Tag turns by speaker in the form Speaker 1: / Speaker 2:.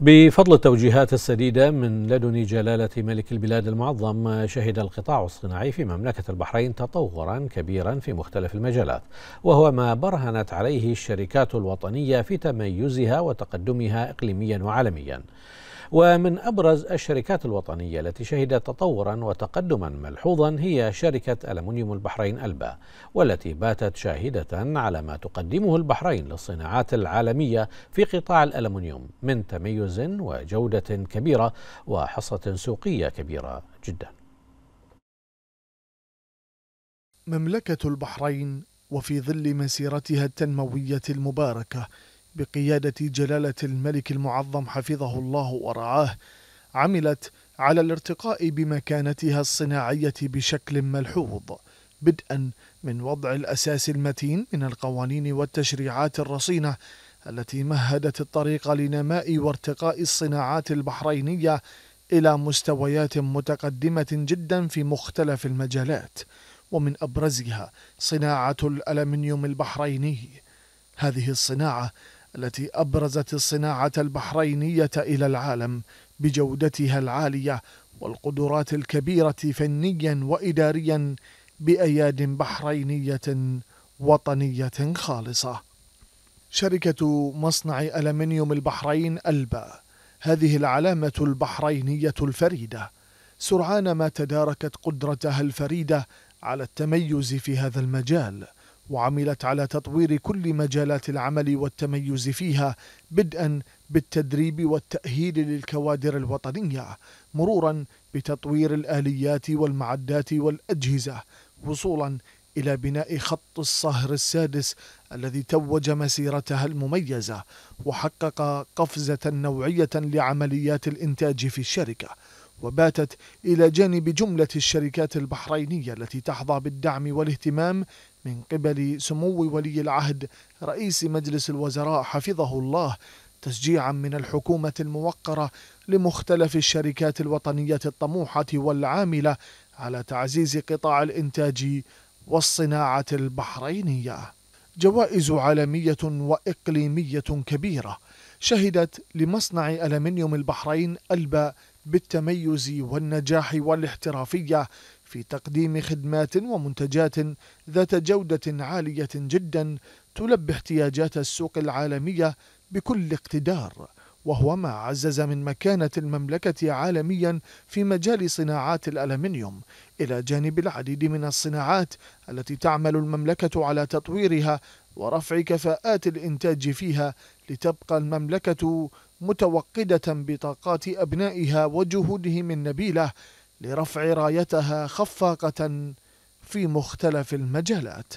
Speaker 1: بفضل التوجيهات السديدة من لدن جلالة ملك
Speaker 2: البلاد المعظم شهد القطاع الصناعي في مملكة البحرين تطورا كبيرا في مختلف المجالات وهو ما برهنت عليه الشركات الوطنية في تميزها وتقدمها إقليميا وعالميا ومن أبرز الشركات الوطنية التي شهدت تطورا وتقدما ملحوظا هي شركة ألمنيوم البحرين ألبا والتي باتت شاهدة على ما تقدمه البحرين للصناعات العالمية في قطاع الألمنيوم من تميز وجودة كبيرة وحصة سوقية كبيرة جدا
Speaker 1: مملكة البحرين وفي ظل مسيرتها التنموية المباركة بقيادة جلالة الملك المعظم حفظه الله ورعاه عملت على الارتقاء بمكانتها الصناعية بشكل ملحوظ بدءا من وضع الأساس المتين من القوانين والتشريعات الرصينة التي مهدت الطريق لنماء وارتقاء الصناعات البحرينية إلى مستويات متقدمة جدا في مختلف المجالات ومن أبرزها صناعة الألمنيوم البحريني هذه الصناعة التي أبرزت الصناعة البحرينية إلى العالم بجودتها العالية والقدرات الكبيرة فنيا وإداريا بأياد بحرينية وطنية خالصة شركة مصنع ألمنيوم البحرين ألبا هذه العلامة البحرينية الفريدة سرعان ما تداركت قدرتها الفريدة على التميز في هذا المجال وعملت على تطوير كل مجالات العمل والتميز فيها بدءا بالتدريب والتأهيل للكوادر الوطنية مرورا بتطوير الآليات والمعدات والأجهزة وصولا إلى بناء خط الصهر السادس الذي توج مسيرتها المميزة وحقق قفزة نوعية لعمليات الإنتاج في الشركة وباتت إلى جانب جملة الشركات البحرينية التي تحظى بالدعم والاهتمام من قبل سمو ولي العهد رئيس مجلس الوزراء حفظه الله تشجيعا من الحكومة الموقرة لمختلف الشركات الوطنية الطموحة والعاملة على تعزيز قطاع الإنتاج والصناعة البحرينية جوائز عالمية وإقليمية كبيرة شهدت لمصنع ألمنيوم البحرين ألبا بالتميز والنجاح والاحترافية في تقديم خدمات ومنتجات ذات جودة عالية جدا تلبي احتياجات السوق العالمية بكل اقتدار وهو ما عزز من مكانة المملكة عالميا في مجال صناعات الألمنيوم إلى جانب العديد من الصناعات التي تعمل المملكة على تطويرها ورفع كفاءات الإنتاج فيها لتبقى المملكة متوقدة بطاقات أبنائها وجهودهم النبيلة لرفع رايتها خفاقة في مختلف المجالات